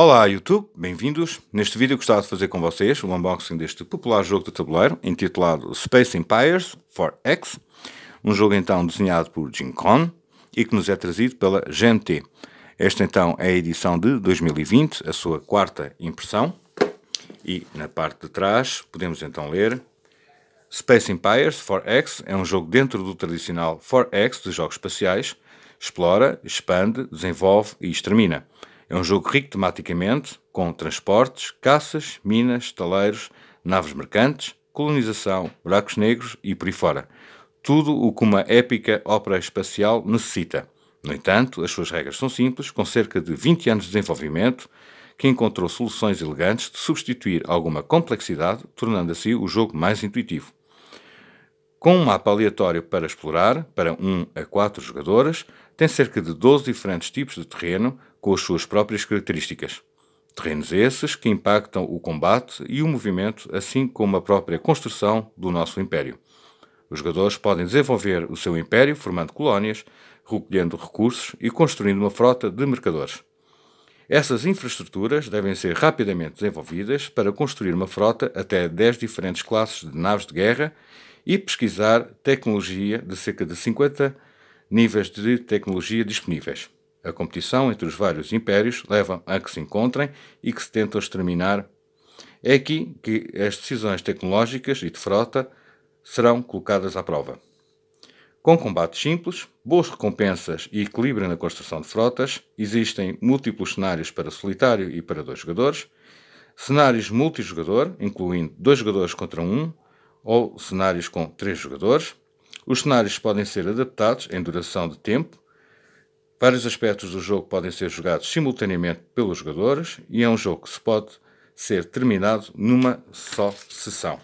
Olá YouTube, bem-vindos. Neste vídeo gostava de fazer com vocês o um unboxing deste popular jogo de tabuleiro intitulado Space Empires 4X, um jogo então desenhado por Jim Cohn e que nos é trazido pela GMT. Esta então é a edição de 2020, a sua quarta impressão. E na parte de trás podemos então ler Space Empires 4X é um jogo dentro do tradicional 4X de jogos espaciais, explora, expande, desenvolve e extermina é um jogo rico tematicamente, com transportes, caças, minas, estaleiros, naves mercantes, colonização, buracos negros e por aí fora. Tudo o que uma épica ópera espacial necessita. No entanto, as suas regras são simples, com cerca de 20 anos de desenvolvimento, que encontrou soluções elegantes de substituir alguma complexidade, tornando assim o jogo mais intuitivo. Com um mapa aleatório para explorar, para 1 a 4 jogadoras, tem cerca de 12 diferentes tipos de terreno, com as suas próprias características. Terrenos esses que impactam o combate e o movimento, assim como a própria construção do nosso império. Os jogadores podem desenvolver o seu império formando colónias, recolhendo recursos e construindo uma frota de mercadores. Essas infraestruturas devem ser rapidamente desenvolvidas para construir uma frota até 10 diferentes classes de naves de guerra e pesquisar tecnologia de cerca de 50 níveis de tecnologia disponíveis. A competição entre os vários impérios leva a que se encontrem e que se tentam exterminar. É aqui que as decisões tecnológicas e de frota serão colocadas à prova. Com combates simples, boas recompensas e equilíbrio na construção de frotas, existem múltiplos cenários para solitário e para dois jogadores, cenários multijogador, incluindo dois jogadores contra um, ou cenários com três jogadores. Os cenários podem ser adaptados em duração de tempo, Vários aspectos do jogo podem ser jogados simultaneamente pelos jogadores e é um jogo que se pode ser terminado numa só sessão.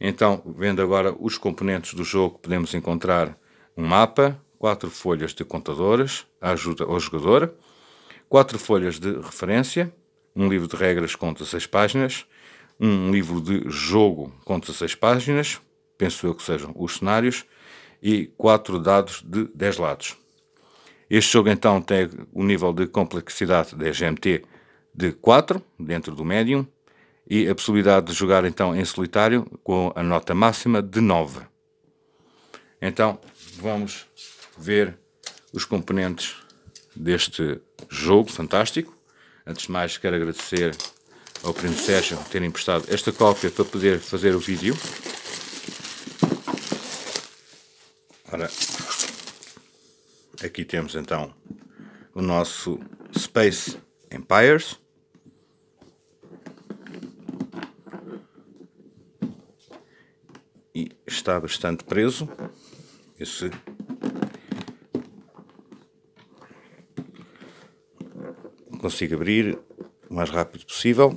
Então, vendo agora os componentes do jogo, podemos encontrar um mapa, quatro folhas de contadores, a ajuda ao jogador, quatro folhas de referência, um livro de regras com 16 páginas, um livro de jogo com 16 páginas, penso eu que sejam os cenários, e quatro dados de 10 lados. Este jogo então tem o um nível de complexidade da GMT de 4, dentro do médium, e a possibilidade de jogar então em solitário com a nota máxima de 9. Então vamos ver os componentes deste jogo fantástico. Antes de mais quero agradecer ao Primo Sérgio por ter emprestado esta cópia para poder fazer o vídeo. Ora, Aqui temos então o nosso Space Empires. E está bastante preso. Esse consigo abrir o mais rápido possível.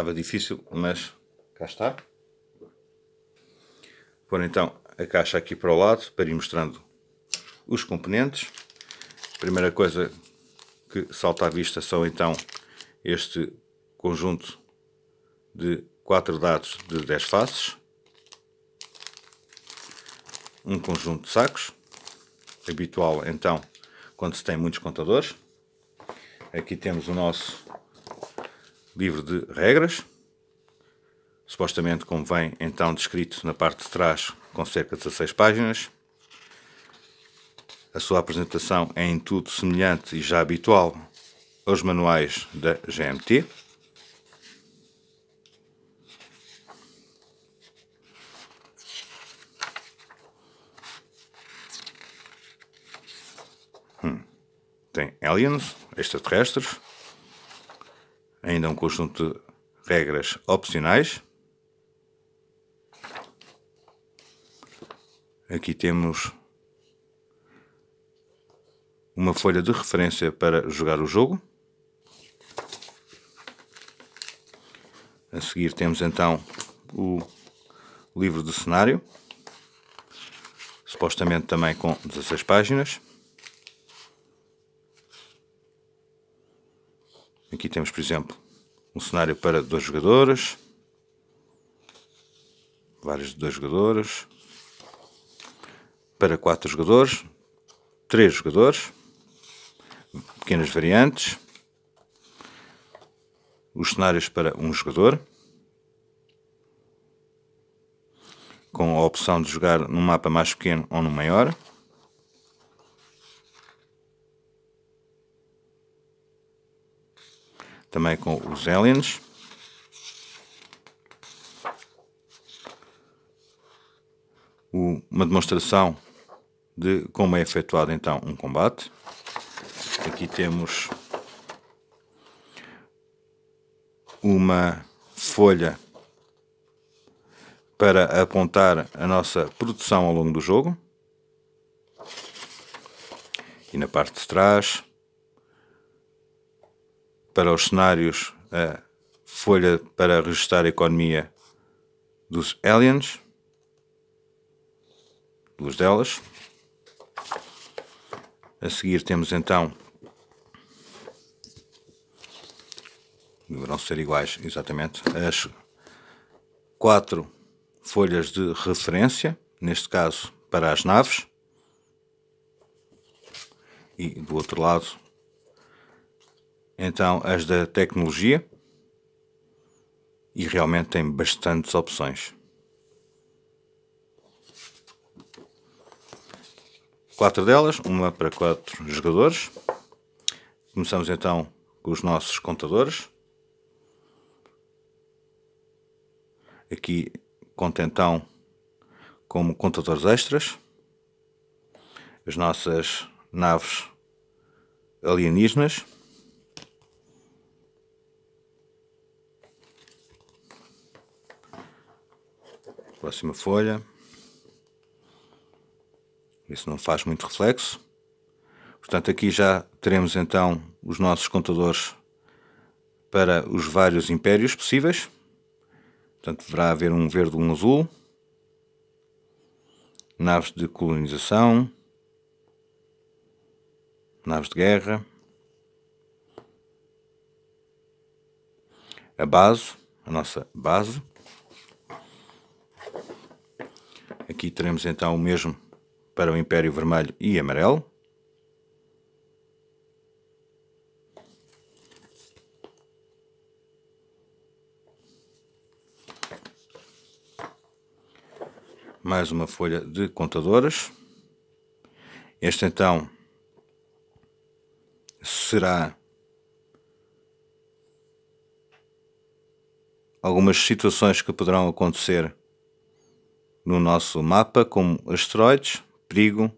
estava difícil, mas cá está. Pôr então a caixa aqui para o lado para ir mostrando os componentes. A primeira coisa que salta à vista são então este conjunto de quatro dados de 10 faces, um conjunto de sacos, habitual então quando se tem muitos contadores. Aqui temos o nosso livro de regras, supostamente como vem então descrito na parte de trás, com cerca de 16 páginas. A sua apresentação é em tudo semelhante e já habitual aos manuais da GMT. Hum. Tem aliens, extraterrestres, ainda um conjunto de regras opcionais. Aqui temos uma folha de referência para jogar o jogo. A seguir temos então o livro de cenário, supostamente também com 16 páginas. aqui temos, por exemplo, um cenário para dois jogadores, vários de dois jogadores, para quatro jogadores, três jogadores, pequenas variantes, os cenários para um jogador, com a opção de jogar num mapa mais pequeno ou no maior. também com os aliens. Uma demonstração de como é efetuado então um combate. Aqui temos uma folha para apontar a nossa produção ao longo do jogo. E na parte de trás para os cenários a folha para registrar a economia dos aliens, duas delas. A seguir temos então. Deverão ser iguais, exatamente. As quatro folhas de referência, neste caso para as naves. E do outro lado então as da tecnologia, e realmente tem bastantes opções. Quatro delas, uma para quatro jogadores. Começamos então com os nossos contadores. Aqui conta então como contadores extras as nossas naves alienígenas. Próxima folha. Isso não faz muito reflexo. Portanto, aqui já teremos então os nossos contadores para os vários impérios possíveis. Portanto, deverá haver um verde um azul. Naves de colonização. Naves de guerra. A base, a nossa base. Aqui teremos então o mesmo para o Império Vermelho e Amarelo. mais uma folha de contadoras. Este então será algumas situações que poderão acontecer no nosso mapa, como asteroides, perigo,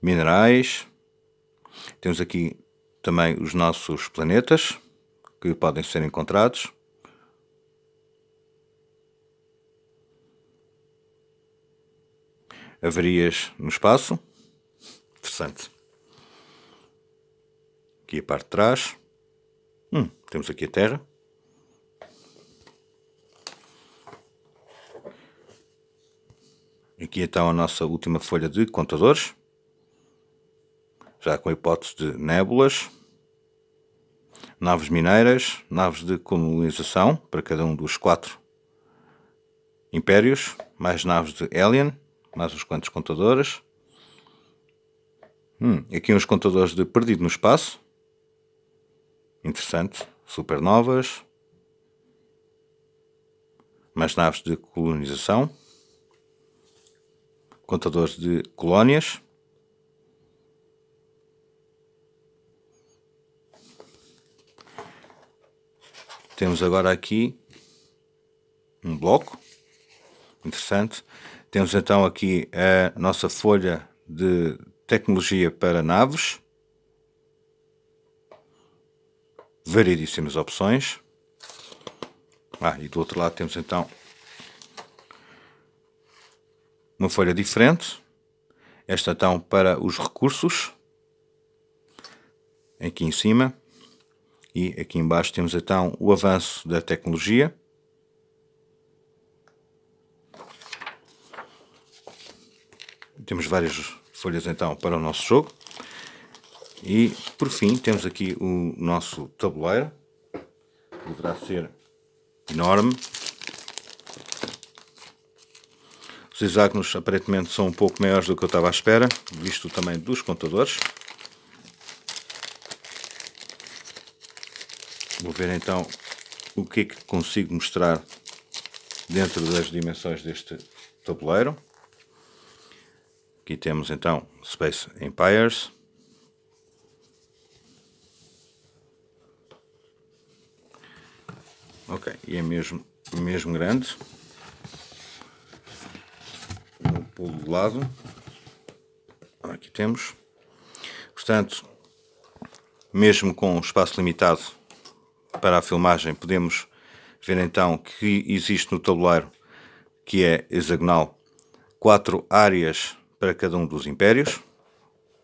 minerais. Temos aqui também os nossos planetas que podem ser encontrados. Avarias no espaço. Interessante. Aqui a parte de trás. Hum, temos aqui a Terra. Aqui então a nossa última folha de contadores, já com a hipótese de nébulas, naves mineiras, naves de colonização para cada um dos quatro impérios, mais naves de Alien, mais uns quantos contadores. Hum, aqui uns contadores de Perdido no Espaço. Interessante. Supernovas. Mais naves de colonização contadores de colónias. Temos agora aqui um bloco interessante. Temos então aqui a nossa folha de tecnologia para naves. Variedíssimas opções. Ah, e do outro lado temos então uma folha diferente, esta então para os recursos, aqui em cima, e aqui embaixo temos então o avanço da tecnologia, temos várias folhas então para o nosso jogo, e por fim temos aqui o nosso tabuleiro, deverá ser enorme, Os hexágonos aparentemente são um pouco maiores do que eu estava à espera, visto o tamanho dos contadores. Vou ver então o que é que consigo mostrar dentro das dimensões deste tabuleiro. Aqui temos então Space Empires. Ok, e é mesmo, mesmo grande do de lado. Aqui temos. Portanto, mesmo com o espaço limitado para a filmagem, podemos ver então que existe no tabuleiro, que é hexagonal, quatro áreas para cada um dos impérios.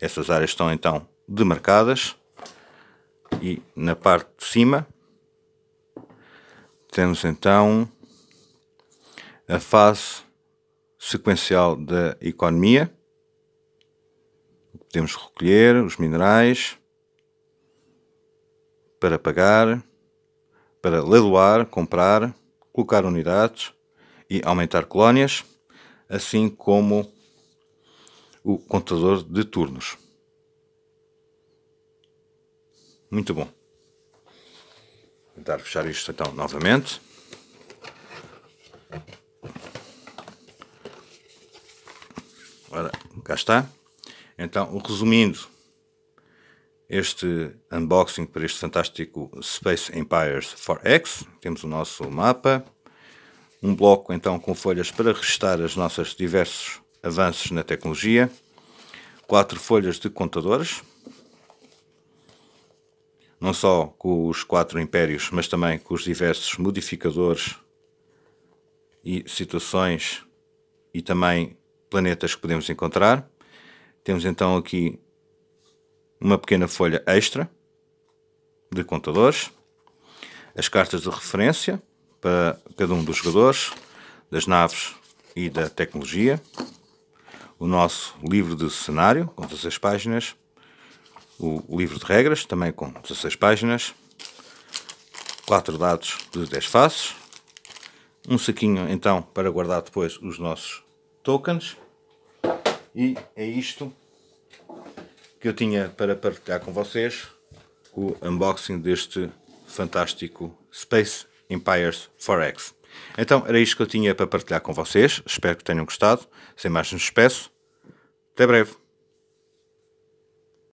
Essas áreas estão então demarcadas e na parte de cima temos então a face sequencial da economia, o que podemos recolher, os minerais, para pagar, para leiloar, comprar, colocar unidades e aumentar colónias, assim como o contador de turnos. Muito bom. Vou tentar fechar isto então novamente. Cá está. Então, resumindo este unboxing para este fantástico Space Empires 4X, temos o nosso mapa, um bloco então com folhas para registrar as nossas diversos avanços na tecnologia, quatro folhas de contadores, não só com os quatro impérios, mas também com os diversos modificadores e situações e também planetas que podemos encontrar. Temos então aqui uma pequena folha extra de contadores, as cartas de referência para cada um dos jogadores, das naves e da tecnologia, o nosso livro de cenário com 16 páginas, o livro de regras também com 16 páginas, quatro dados de 10 faces, um saquinho então para guardar depois os nossos tokens e é isto que eu tinha para partilhar com vocês o unboxing deste fantástico Space Empires Forex. Então era isto que eu tinha para partilhar com vocês, espero que tenham gostado, sem mais nos despeço, até breve.